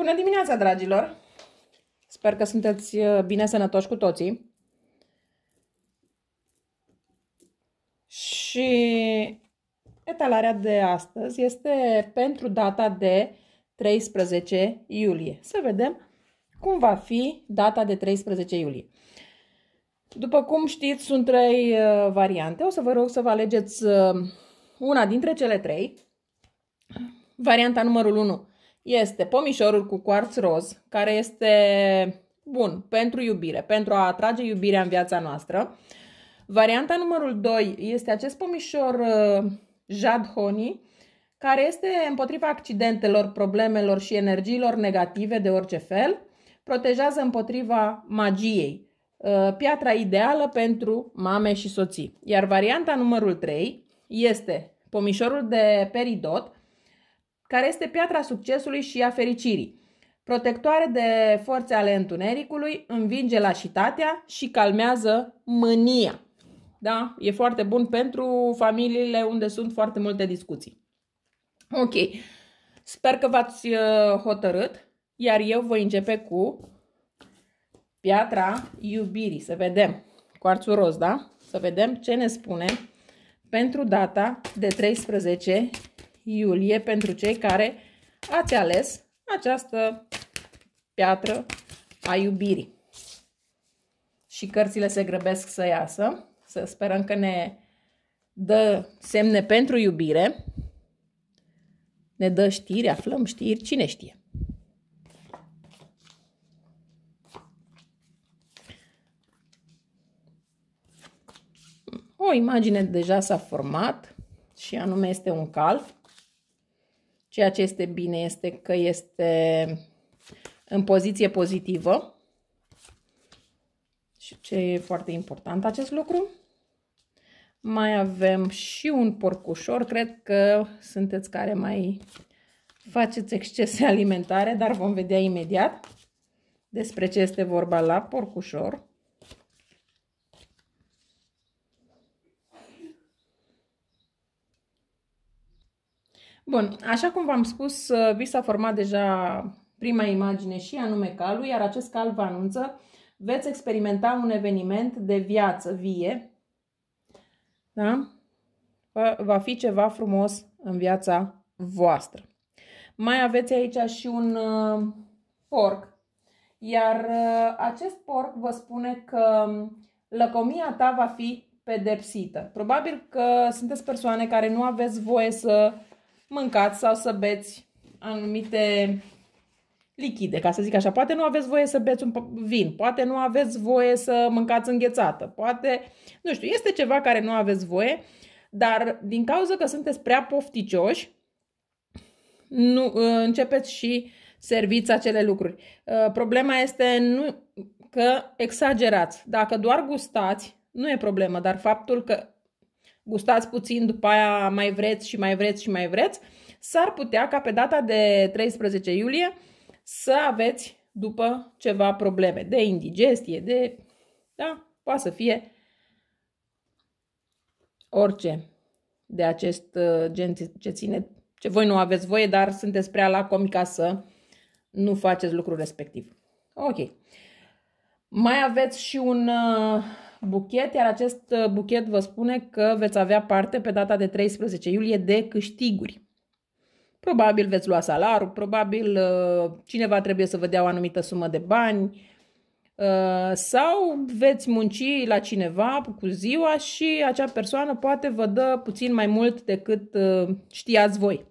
Bună dimineața, dragilor! Sper că sunteți uh, bine sănătoși cu toții. Și etalarea de astăzi este pentru data de 13 iulie. Să vedem cum va fi data de 13 iulie. După cum știți, sunt trei uh, variante. O să vă rog să vă alegeți uh, una dintre cele trei. Varianta numărul 1 este pomișorul cu cuarț roz, care este bun pentru iubire, pentru a atrage iubirea în viața noastră. Varianta numărul 2 este acest pomișor uh, Jad Honey, care este împotriva accidentelor, problemelor și energiilor negative de orice fel, protejează împotriva magiei, uh, piatra ideală pentru mame și soții. Iar varianta numărul 3 este pomișorul de peridot, care este piatra succesului și a fericirii. Protectoare de forțe ale întunericului, învinge lașitatea și calmează mânia. Da? E foarte bun pentru familiile unde sunt foarte multe discuții. Ok. Sper că v-ați uh, hotărât, iar eu voi începe cu piatra iubirii. Să vedem. Coarțul roz, da? Să vedem ce ne spune pentru data de 13 iulie pentru cei care ați ales această piatră a iubirii. Și cărțile se grăbesc să iasă. Să sperăm că ne dă semne pentru iubire. Ne dă știri, aflăm știri, cine știe. O imagine deja s-a format și anume este un calf Ceea ce este bine este că este în poziție pozitivă. Și ce e foarte important acest lucru. Mai avem și un porcușor. Cred că sunteți care mai faceți excese alimentare, dar vom vedea imediat despre ce este vorba la porcușor. Bun, așa cum v-am spus, uh, vi s-a format deja prima imagine și anume calul, iar acest cal vă anunță veți experimenta un eveniment de viață vie. Da? Va fi ceva frumos în viața voastră. Mai aveți aici și un uh, porc. Iar uh, acest porc vă spune că um, lăcomia ta va fi pedepsită. Probabil că sunteți persoane care nu aveți voie să mâncați sau să beți anumite lichide, ca să zic așa. Poate nu aveți voie să beți un vin, poate nu aveți voie să mâncați înghețată, poate, nu știu, este ceva care nu aveți voie, dar din cauza că sunteți prea pofticioși, nu, ă, începeți și serviți acele lucruri. Ă, problema este nu, că exagerați. Dacă doar gustați, nu e problemă, dar faptul că gustați puțin, după aia mai vreți și mai vreți și mai vreți, s-ar putea ca pe data de 13 iulie să aveți după ceva probleme de indigestie, de... da, poate să fie orice de acest uh, gen ce ține, ce voi nu aveți voie, dar sunteți prea la comi ca să nu faceți lucrul respectiv. Ok. Mai aveți și un uh, buchet, iar acest uh, buchet vă spune că veți avea parte pe data de 13 iulie de câștiguri. Probabil veți lua salarul, probabil uh, cineva trebuie să vă dea o anumită sumă de bani uh, sau veți munci la cineva cu ziua și acea persoană poate vă dă puțin mai mult decât știați voi.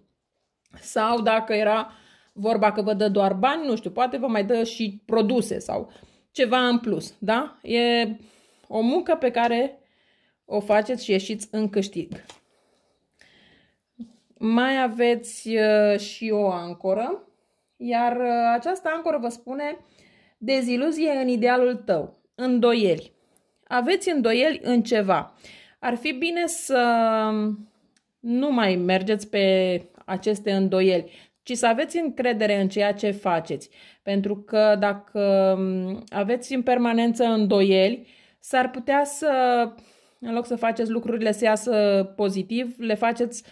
Sau dacă era vorba că vă dă doar bani, nu știu, poate vă mai dă și produse sau ceva în plus, da? E o muncă pe care o faceți și ieșiți în câștig. Mai aveți uh, și o ancoră, iar uh, această ancoră vă spune deziluzie în idealul tău, îndoieli. Aveți îndoieli în ceva. Ar fi bine să nu mai mergeți pe aceste îndoieli, ci să aveți încredere în ceea ce faceți. Pentru că dacă um, aveți în permanență îndoieli, s-ar putea să, în loc să faceți lucrurile să iasă pozitiv, le faceți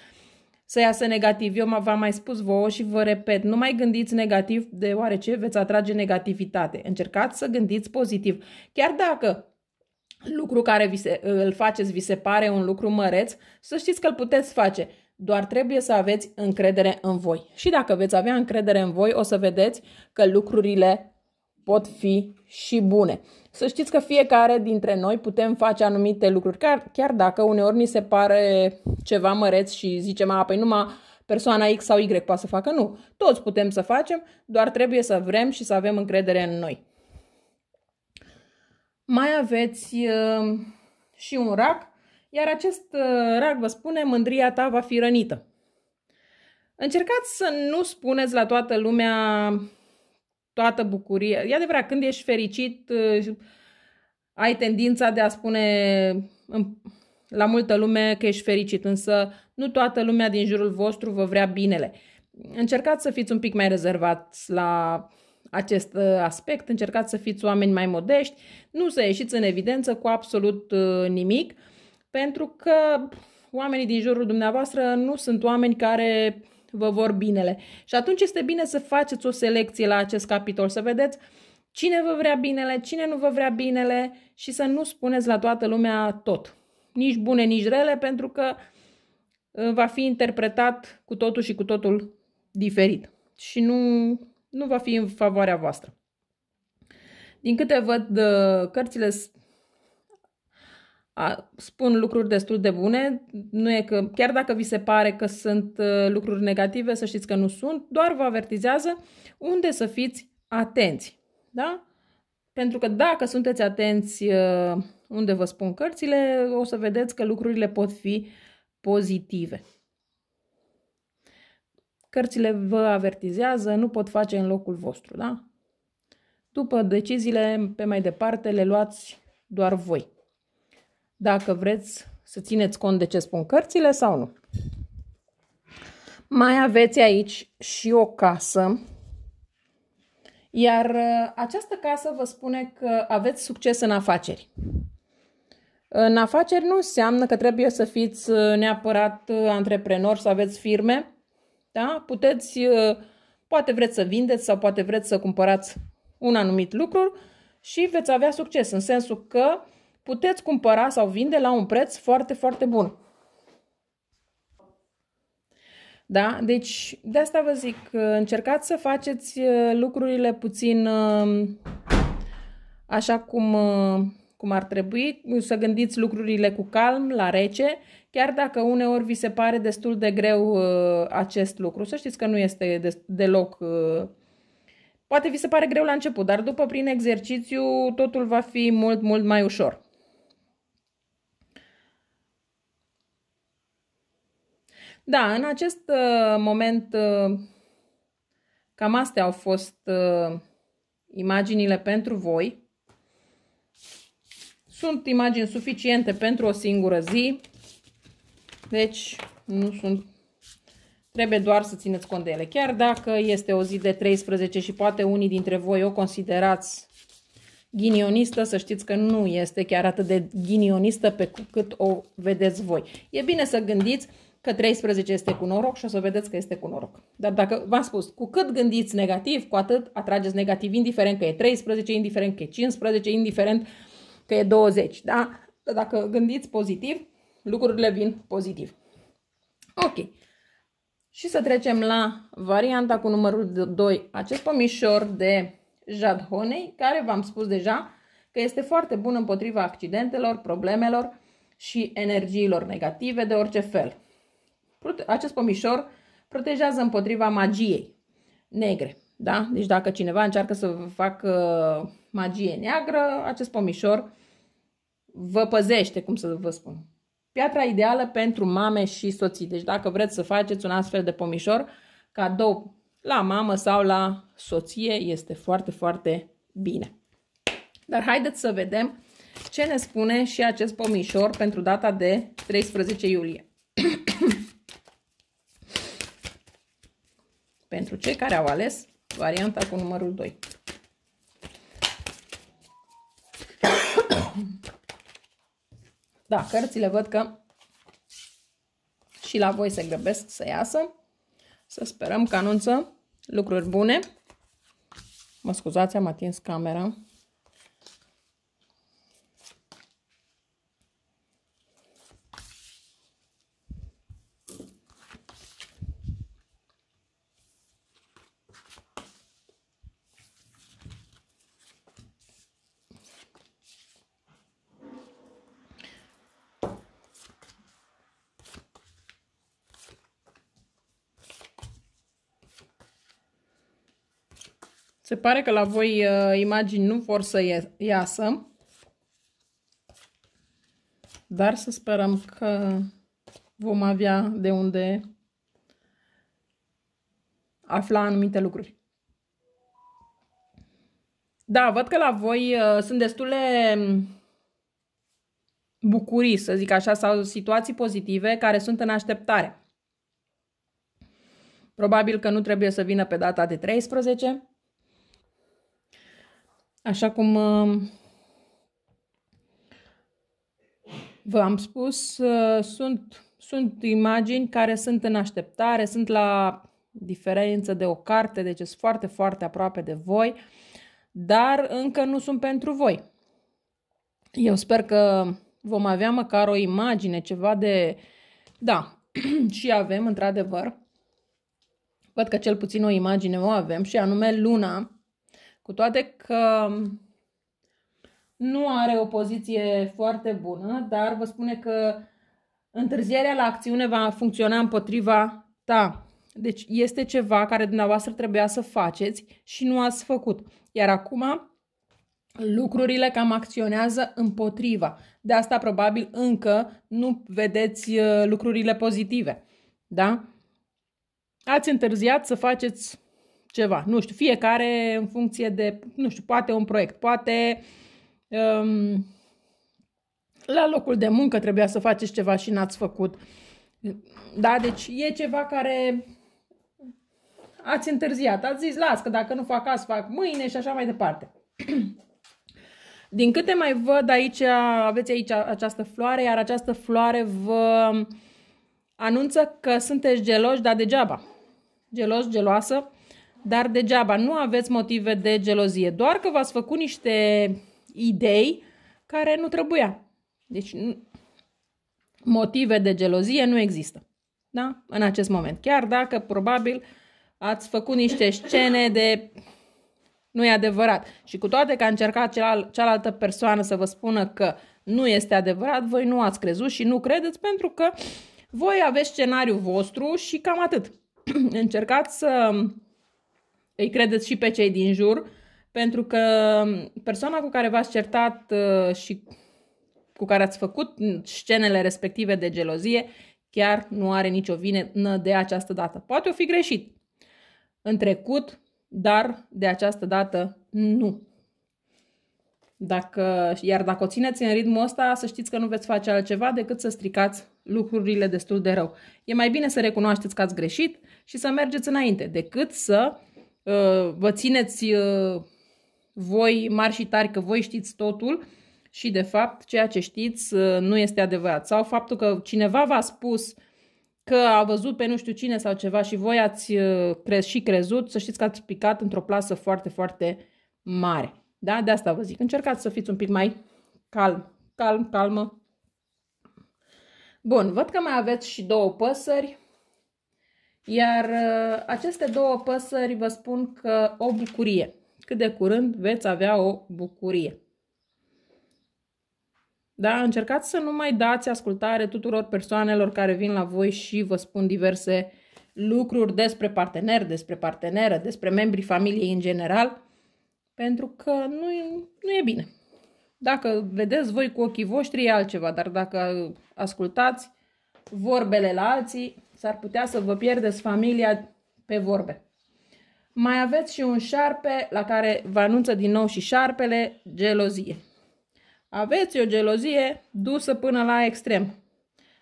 să iasă negativ. Eu v-am mai spus vouă și vă repet, nu mai gândiți negativ deoarece veți atrage negativitate. Încercați să gândiți pozitiv. Chiar dacă lucru care vi se, îl faceți vi se pare un lucru măreț, să știți că îl puteți face. Doar trebuie să aveți încredere în voi. Și dacă veți avea încredere în voi, o să vedeți că lucrurile pot fi și bune. Să știți că fiecare dintre noi putem face anumite lucruri, chiar, dacă uneori ni se pare ceva măreț și zicem, a, păi numai persoana X sau Y poate să facă. Nu, toți putem să facem, doar trebuie să vrem și să avem încredere în noi. Mai aveți uh, și un rac, iar acest uh, rac vă spune mândria ta va fi rănită. Încercați să nu spuneți la toată lumea toată bucuria. E adevărat, când ești fericit, uh, ai tendința de a spune la multă lume că ești fericit, însă nu toată lumea din jurul vostru vă vrea binele. Încercați să fiți un pic mai rezervați la acest uh, aspect, încercați să fiți oameni mai modești, nu să ieșiți în evidență cu absolut uh, nimic, pentru că oamenii din jurul dumneavoastră nu sunt oameni care vă vor binele. Și atunci este bine să faceți o selecție la acest capitol, să vedeți cine vă vrea binele, cine nu vă vrea binele și să nu spuneți la toată lumea tot. Nici bune, nici rele, pentru că ă, va fi interpretat cu totul și cu totul diferit și nu, nu va fi în favoarea voastră. Din câte văd, ă, cărțile a, spun lucruri destul de bune, nu e că, chiar dacă vi se pare că sunt uh, lucruri negative, să știți că nu sunt, doar vă avertizează unde să fiți atenți. Da? Pentru că dacă sunteți atenți uh, unde vă spun cărțile, o să vedeți că lucrurile pot fi pozitive. Cărțile vă avertizează, nu pot face în locul vostru, da? După deciziile, pe mai departe, le luați doar voi dacă vreți să țineți cont de ce spun cărțile sau nu. Mai aveți aici și o casă, iar uh, această casă vă spune că aveți succes în afaceri. În afaceri nu înseamnă că trebuie să fiți uh, neapărat uh, antreprenori, să aveți firme. Da? Puteți, poate vreți să vindeți sau poate vreți să cumpărați un anumit lucru și veți avea succes în sensul că puteți cumpăra sau vinde la un preț foarte, foarte bun. Da? Deci, de asta vă zic, încercați să faceți uh, lucrurile puțin um, așa cum, uh, cum ar trebui, să gândiți lucrurile cu calm, la rece, chiar dacă uneori vi se pare destul de greu uh, acest lucru. Să știți că nu este deloc. Poate vi se pare greu la început, dar după prin exercițiu totul va fi mult, mult mai ușor. Da, în acest uh, moment uh, cam astea au fost uh, imaginile pentru voi. Sunt imagini suficiente pentru o singură zi, deci nu sunt... Trebuie doar să țineți cont de ele. Chiar dacă este o zi de 13 și poate unii dintre voi o considerați ghinionistă, să știți că nu este chiar atât de ghinionistă pe cât o vedeți voi. E bine să gândiți că 13 este cu noroc și o să vedeți că este cu noroc. Dar dacă v-am spus, cu cât gândiți negativ, cu atât atrageți negativ, indiferent că e 13, indiferent că e 15, indiferent că e 20. Da? Dacă gândiți pozitiv, lucrurile vin pozitiv. Ok. Și să trecem la varianta cu numărul 2, acest pomișor de jadhonei, care v-am spus deja că este foarte bun împotriva accidentelor, problemelor și energiilor negative de orice fel acest pomișor protejează împotriva magiei negre. Da? Deci dacă cineva încearcă să facă magie neagră, acest pomișor vă păzește, cum să vă spun. Piatra ideală pentru mame și soții. Deci dacă vreți să faceți un astfel de pomișor, cadou la mamă sau la soție este foarte, foarte bine. Dar haideți să vedem ce ne spune și acest pomișor pentru data de 13 iulie. pentru cei care au ales varianta cu numărul 2. Da, cărțile văd că și la voi se grăbesc să iasă. Să sperăm că anunță lucruri bune. Mă scuzați, am atins camera. Se pare că la voi uh, imagini nu vor să iasă. Dar să sperăm că vom avea de unde afla anumite lucruri. Da, văd că la voi uh, sunt destule mm, bucurii, să zic așa, sau situații pozitive care sunt în așteptare. Probabil că nu trebuie să vină pe data de 13, Așa cum uh, v-am spus, uh, sunt, sunt imagini care sunt în așteptare, sunt la diferență de o carte, deci sunt foarte, foarte aproape de voi, dar încă nu sunt pentru voi. Eu sper că vom avea măcar o imagine, ceva de... Da, și avem, într-adevăr, văd că cel puțin o imagine o avem, și anume luna cu toate că nu are o poziție foarte bună, dar vă spune că întârzierea la acțiune va funcționa împotriva ta. Deci este ceva care dumneavoastră trebuia să faceți și nu ați făcut. Iar acum lucrurile cam acționează împotriva. De asta probabil încă nu vedeți uh, lucrurile pozitive. Da? Ați întârziat să faceți ceva. Nu știu, fiecare în funcție de, nu știu, poate un proiect, poate um, la locul de muncă trebuia să faceți ceva și n-ați făcut. Da, deci e ceva care ați întârziat, ați zis, las, că dacă nu fac azi, fac mâine și așa mai departe. Din câte mai văd aici, aveți aici această floare, iar această floare vă anunță că sunteți geloși, dar degeaba. Gelos, geloasă, dar degeaba nu aveți motive de gelozie, doar că v-ați făcut niște idei care nu trebuia. Deci motive de gelozie nu există. Da? În acest moment. Chiar dacă probabil ați făcut niște scene de nu e adevărat. Și cu toate că a încercat cealaltă persoană să vă spună că nu este adevărat, voi nu ați crezut și nu credeți pentru că voi aveți scenariul vostru și cam atât. Încercați să îi credeți și pe cei din jur, pentru că persoana cu care v-ați certat uh, și cu care ați făcut scenele respective de gelozie chiar nu are nicio vină de această dată. Poate o fi greșit în trecut, dar de această dată nu. Dacă, iar dacă o țineți în ritmul ăsta, să știți că nu veți face altceva decât să stricați lucrurile destul de rău. E mai bine să recunoașteți că ați greșit și să mergeți înainte, decât să Uh, vă țineți uh, voi mari și tari că voi știți totul și de fapt ceea ce știți uh, nu este adevărat. Sau faptul că cineva v-a spus că a văzut pe nu știu cine sau ceva și voi ați crez și crezut, să știți că ați picat într-o plasă foarte, foarte mare. Da? De asta vă zic. Încercați să fiți un pic mai calm, calm, calmă. Bun, văd că mai aveți și două păsări. Iar uh, aceste două păsări vă spun că o bucurie. Cât de curând veți avea o bucurie. Da? Încercați să nu mai dați ascultare tuturor persoanelor care vin la voi și vă spun diverse lucruri despre partener, despre parteneră, despre membrii familiei în general, pentru că nu e, nu e bine. Dacă vedeți voi cu ochii voștri e altceva, dar dacă ascultați vorbele la alții, S-ar putea să vă pierdeți familia pe vorbe. Mai aveți și un șarpe la care vă anunță din nou și șarpele gelozie. Aveți o gelozie dusă până la extrem,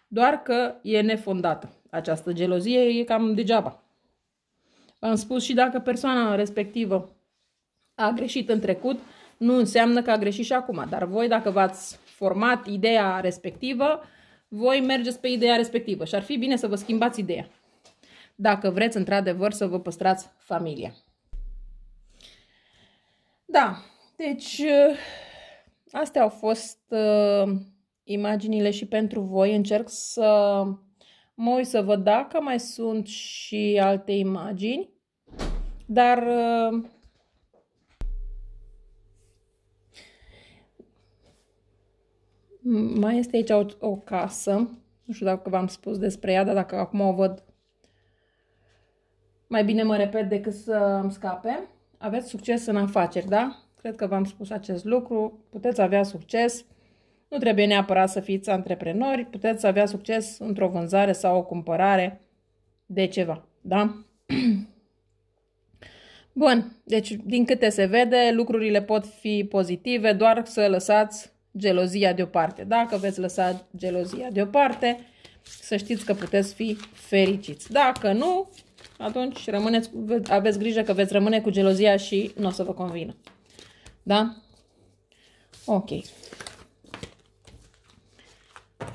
doar că e nefondată. Această gelozie e cam degeaba. Am spus și dacă persoana respectivă a greșit în trecut, nu înseamnă că a greșit și acum, dar voi dacă v-ați format ideea respectivă, voi mergeți pe ideea respectivă și ar fi bine să vă schimbați ideea. Dacă vreți, într-adevăr, să vă păstrați familia. Da, deci ă, astea au fost uh, imaginile și pentru voi. Încerc să mă uit să văd dacă mai sunt și alte imagini, dar uh, Mai este aici o, o casă. Nu știu dacă v-am spus despre ea, dar dacă acum o văd, mai bine mă repet decât să îmi scape. Aveți succes în afaceri, da? Cred că v-am spus acest lucru. Puteți avea succes. Nu trebuie neapărat să fiți antreprenori. Puteți avea succes într-o vânzare sau o cumpărare de ceva, da? Bun, deci din câte se vede, lucrurile pot fi pozitive, doar să lăsați gelozia deoparte. Dacă veți lăsa gelozia deoparte, să știți că puteți fi fericiți. Dacă nu, atunci rămâneți, aveți grijă că veți rămâne cu gelozia și nu o să vă convină. Da? Ok.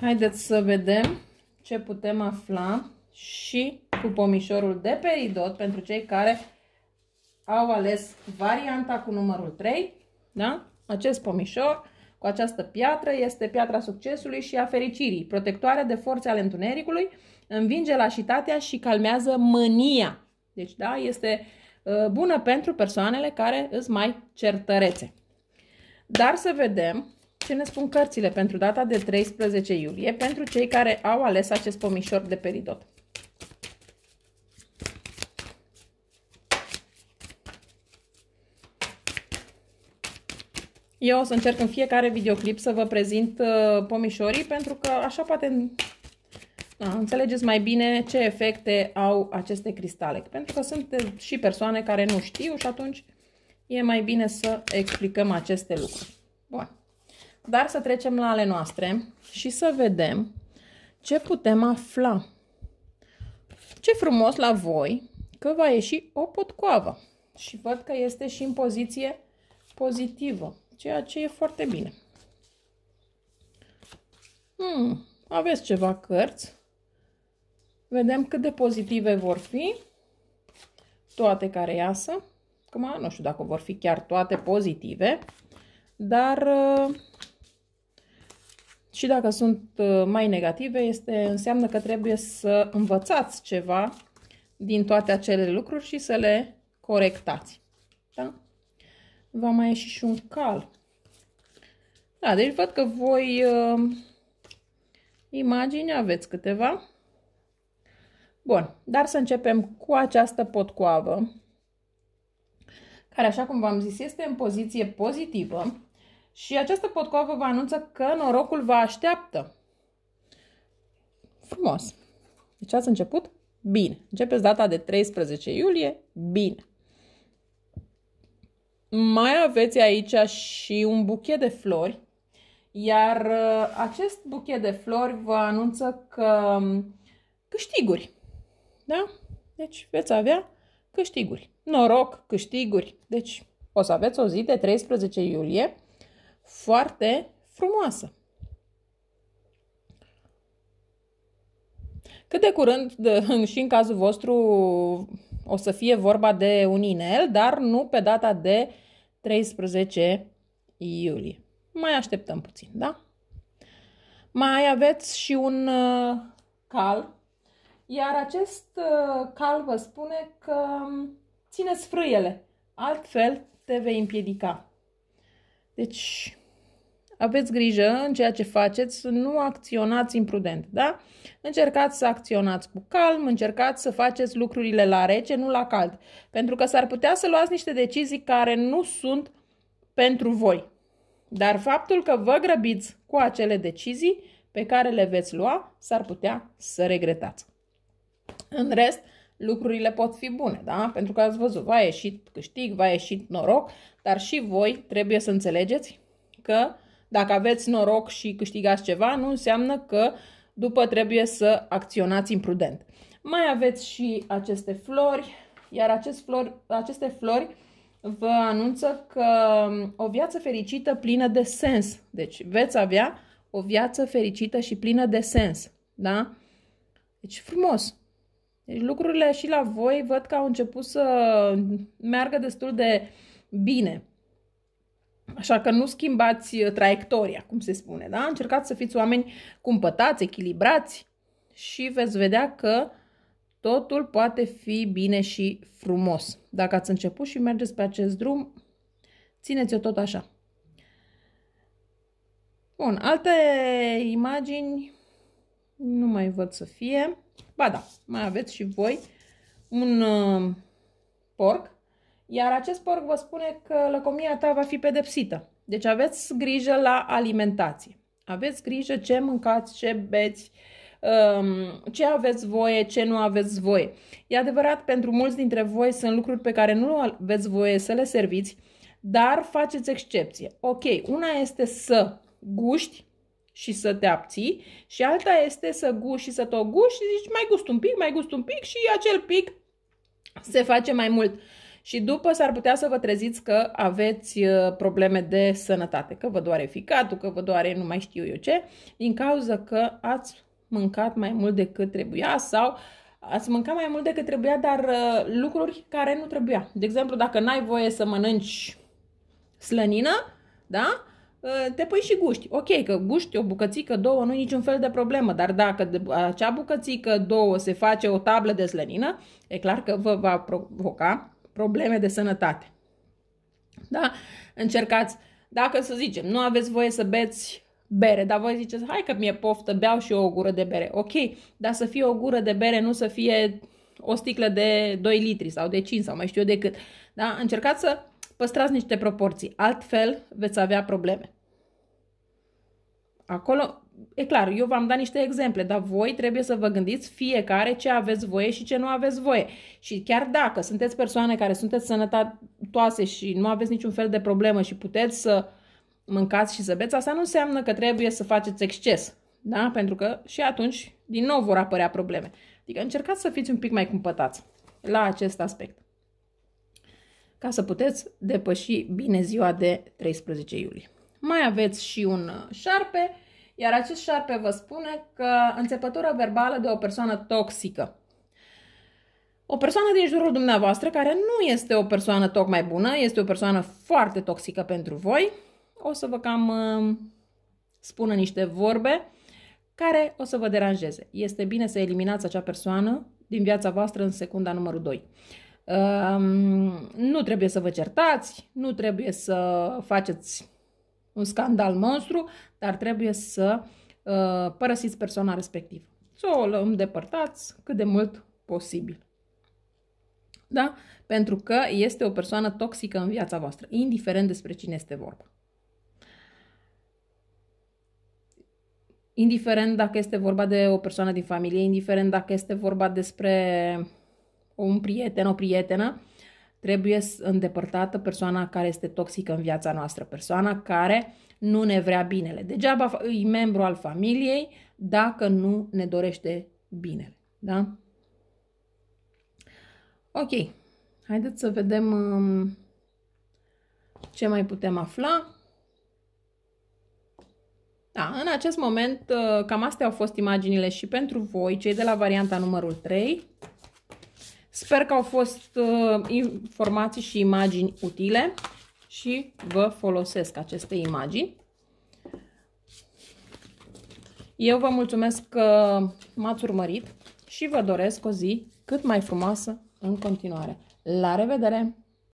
Haideți să vedem ce putem afla și cu pomișorul de peridot pentru cei care au ales varianta cu numărul 3. Da? Acest pomișor cu această piatră este piatra succesului și a fericirii, protectoare de forțe ale întunericului, învinge lașitatea și calmează mânia. Deci, da, este ă, bună pentru persoanele care îți mai certărețe. Dar să vedem ce ne spun cărțile pentru data de 13 iulie, pentru cei care au ales acest pomișor de peridot. Eu o să încerc în fiecare videoclip să vă prezint uh, pomișorii, pentru că așa poate da, înțelegeți mai bine ce efecte au aceste cristale. Pentru că sunt uh, și persoane care nu știu și atunci e mai bine să explicăm aceste lucruri. Bun. Dar să trecem la ale noastre și să vedem ce putem afla. Ce frumos la voi că va ieși o potcoavă. Și văd că este și în poziție pozitivă ceea ce e foarte bine. Hmm, aveți ceva cărți. Vedem cât de pozitive vor fi toate care iasă. Acum, nu știu dacă vor fi chiar toate pozitive, dar uh, și dacă sunt uh, mai negative, este, înseamnă că trebuie să învățați ceva din toate acele lucruri și să le corectați. Da? va mai ieși și un cal. Da, deci văd că voi uh, imagini aveți câteva. Bun, dar să începem cu această potcoavă, care, așa cum v-am zis, este în poziție pozitivă și această potcoavă vă anunță că norocul vă așteaptă. Frumos! Deci ați început? Bine. Începeți data de 13 iulie? Bine. Mai aveți aici și un buchet de flori, iar uh, acest buchet de flori vă anunță că um, câștiguri. Da? Deci veți avea câștiguri. Noroc, câștiguri. Deci o să aveți o zi de 13 iulie foarte frumoasă. Cât de curând, de, și în cazul vostru, o să fie vorba de un inel, dar nu pe data de 13 iulie. Mai așteptăm puțin, da? Mai aveți și un uh, cal, iar acest uh, cal vă spune că um, țineți frâiele, altfel te vei împiedica. Deci aveți grijă în ceea ce faceți, nu acționați imprudent, da? Încercați să acționați cu calm, încercați să faceți lucrurile la rece, nu la cald, pentru că s-ar putea să luați niște decizii care nu sunt pentru voi. Dar faptul că vă grăbiți cu acele decizii pe care le veți lua, s-ar putea să regretați. În rest, lucrurile pot fi bune, da? Pentru că ați văzut, v-a ieșit câștig, v-a ieșit noroc, dar și voi trebuie să înțelegeți că dacă aveți noroc și câștigați ceva, nu înseamnă că după trebuie să acționați imprudent. Mai aveți și aceste flori, iar acest flori, aceste flori vă anunță că um, o viață fericită plină de sens. Deci veți avea o viață fericită și plină de sens. Da? Deci frumos. Deci lucrurile și la voi văd că au început să meargă destul de bine. Așa că nu schimbați uh, traiectoria, cum se spune, da? Încercați să fiți oameni cumpătați, echilibrați și veți vedea că totul poate fi bine și frumos. Dacă ați început și mergeți pe acest drum, țineți-o tot așa. Bun, alte imagini nu mai văd să fie. Ba da, mai aveți și voi un uh, porc iar acest porc vă spune că lăcomia ta va fi pedepsită. Deci aveți grijă la alimentație. Aveți grijă ce mâncați, ce beți, um, ce aveți voie, ce nu aveți voie. E adevărat, pentru mulți dintre voi sunt lucruri pe care nu aveți voie să le serviți, dar faceți excepție. Ok, una este să guști și să te abții și alta este să guști și să te guști și zici mai gust un pic, mai gust un pic și acel pic se face mai mult și după s-ar putea să vă treziți că aveți uh, probleme de sănătate, că vă doare ficatul, că vă doare nu mai știu eu ce, din cauza că ați mâncat mai mult decât trebuia sau ați mâncat mai mult decât trebuia, dar uh, lucruri care nu trebuia. De exemplu, dacă n-ai voie să mănânci slănină, da? Uh, te pui și guști. Ok, că guști o bucățică, două, nu e niciun fel de problemă, dar dacă de acea bucățică, două, se face o tablă de slănină, e clar că vă va provoca probleme de sănătate. Da? Încercați, dacă să zicem, nu aveți voie să beți bere, dar voi ziceți, hai că mi-e poftă, beau și eu o gură de bere. Ok, dar să fie o gură de bere, nu să fie o sticlă de 2 litri sau de 5 sau mai știu eu de cât. Da? Încercați să păstrați niște proporții, altfel veți avea probleme. Acolo e clar, eu v-am dat niște exemple, dar voi trebuie să vă gândiți fiecare ce aveți voie și ce nu aveți voie. Și chiar dacă sunteți persoane care sunteți sănătoase și nu aveți niciun fel de problemă și puteți să mâncați și să beți, asta nu înseamnă că trebuie să faceți exces. Da? Pentru că și atunci, din nou, vor apărea probleme. Adică încercați să fiți un pic mai cumpătați la acest aspect. Ca să puteți depăși bine ziua de 13 iulie. Mai aveți și un șarpe iar acest șarpe vă spune că înțepătura verbală de o persoană toxică. O persoană din jurul dumneavoastră care nu este o persoană tocmai bună, este o persoană foarte toxică pentru voi, o să vă cam uh, spună niște vorbe care o să vă deranjeze. Este bine să eliminați acea persoană din viața voastră în secunda numărul 2. Uh, nu trebuie să vă certați, nu trebuie să faceți un scandal monstru, dar trebuie să uh, părăsiți persoana respectivă. Să o îndepărtați cât de mult posibil. Da? Pentru că este o persoană toxică în viața voastră, indiferent despre cine este vorba. Indiferent dacă este vorba de o persoană din familie, indiferent dacă este vorba despre un prieten, o prietenă, trebuie îndepărtată persoana care este toxică în viața noastră, persoana care nu ne vrea binele. Degeaba e membru al familiei dacă nu ne dorește binele. Da? Ok, haideți să vedem um, ce mai putem afla. Da, în acest moment uh, cam astea au fost imaginile și pentru voi, cei de la varianta numărul 3. Sper că au fost uh, informații și imagini utile și vă folosesc aceste imagini. Eu vă mulțumesc că m-ați urmărit și vă doresc o zi cât mai frumoasă în continuare. La revedere!